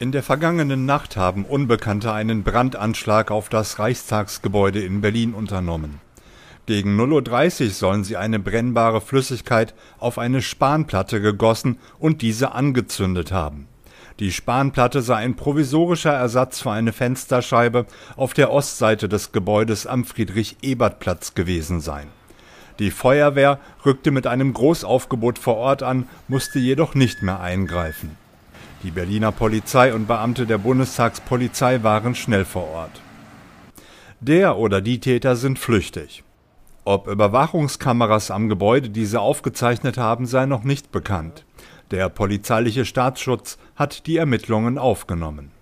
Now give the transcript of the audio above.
In der vergangenen Nacht haben Unbekannte einen Brandanschlag auf das Reichstagsgebäude in Berlin unternommen. Gegen 0.30 Uhr sollen sie eine brennbare Flüssigkeit auf eine Spanplatte gegossen und diese angezündet haben. Die Spanplatte sei ein provisorischer Ersatz für eine Fensterscheibe auf der Ostseite des Gebäudes am Friedrich-Ebert-Platz gewesen sein. Die Feuerwehr rückte mit einem Großaufgebot vor Ort an, musste jedoch nicht mehr eingreifen die Berliner Polizei und Beamte der Bundestagspolizei waren schnell vor Ort. Der oder die Täter sind flüchtig. Ob Überwachungskameras am Gebäude diese aufgezeichnet haben, sei noch nicht bekannt. Der polizeiliche Staatsschutz hat die Ermittlungen aufgenommen.